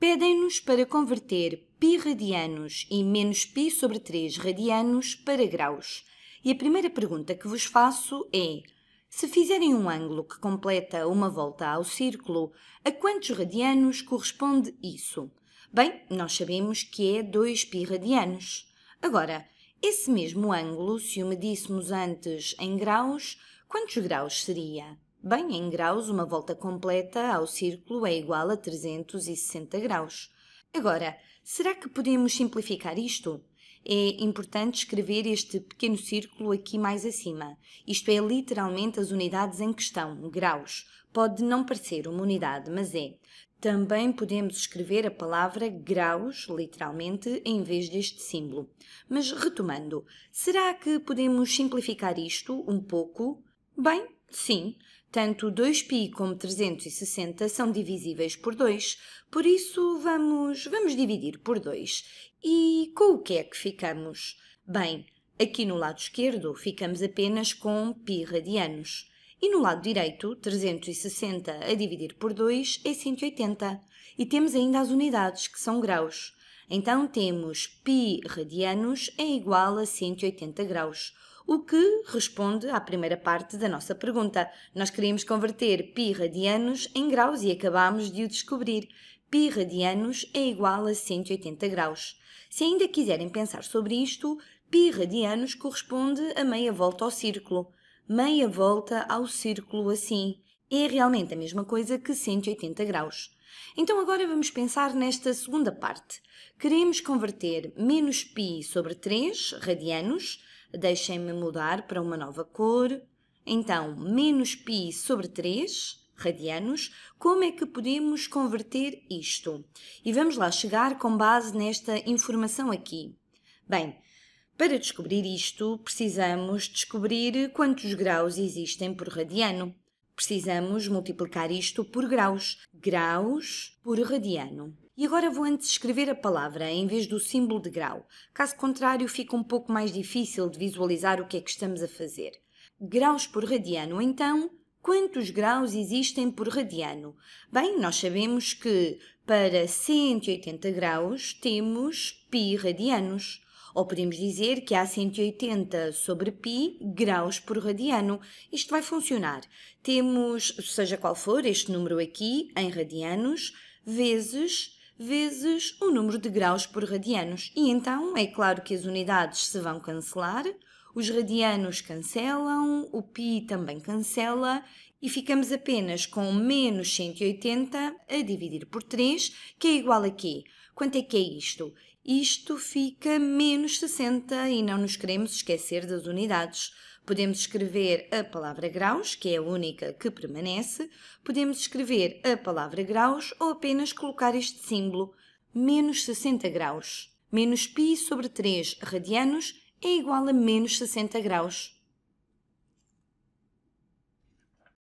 pedem-nos para converter π radianos e menos π sobre 3 radianos para graus. E a primeira pergunta que vos faço é: se fizerem um ângulo que completa uma volta ao círculo, a quantos radianos corresponde isso? Bem, nós sabemos que é 2π radianos. Agora, esse mesmo ângulo, se o medíssemos antes em graus, quantos graus seria? Bem, em graus, uma volta completa ao círculo é igual a 360 graus. Agora, será que podemos simplificar isto? É importante escrever este pequeno círculo aqui mais acima. Isto é literalmente as unidades em questão, graus. Pode não parecer uma unidade, mas é. Também podemos escrever a palavra graus, literalmente, em vez deste símbolo. Mas retomando, será que podemos simplificar isto um pouco? Bem, sim. Tanto 2π como 360 são divisíveis por 2, por isso vamos, vamos dividir por 2. E com o que é que ficamos? Bem, aqui no lado esquerdo ficamos apenas com π radianos. E no lado direito, 360 a dividir por 2 é 180. E temos ainda as unidades, que são graus. Então temos π radianos é igual a 180 graus o que responde à primeira parte da nossa pergunta. Nós queríamos converter π radianos em graus e acabámos de o descobrir. Π radianos é igual a 180 graus. Se ainda quiserem pensar sobre isto, π radianos corresponde a meia volta ao círculo. Meia volta ao círculo assim. É realmente a mesma coisa que 180 graus. Então agora vamos pensar nesta segunda parte. Queremos converter menos π sobre 3 radianos Deixem-me mudar para uma nova cor. Então, menos π sobre 3 radianos, como é que podemos converter isto? E vamos lá chegar com base nesta informação aqui. Bem, para descobrir isto, precisamos descobrir quantos graus existem por radiano. Precisamos multiplicar isto por graus. Graus por radiano. E agora vou antes escrever a palavra em vez do símbolo de grau. Caso contrário, fica um pouco mais difícil de visualizar o que é que estamos a fazer. Graus por radiano, então, quantos graus existem por radiano? Bem, nós sabemos que para 180 graus temos pi radianos. Ou podemos dizer que há 180 sobre π graus por radiano. Isto vai funcionar. Temos, seja qual for este número aqui, em radianos, vezes vezes o número de graus por radianos. E então é claro que as unidades se vão cancelar, os radianos cancelam, o pi também cancela e ficamos apenas com menos 180 a dividir por 3, que é igual a quê? Quanto é que é isto? Isto fica menos 60 e não nos queremos esquecer das unidades. Podemos escrever a palavra graus, que é a única que permanece, podemos escrever a palavra graus ou apenas colocar este símbolo, menos 60 graus. Menos π sobre 3 radianos é igual a menos 60 graus.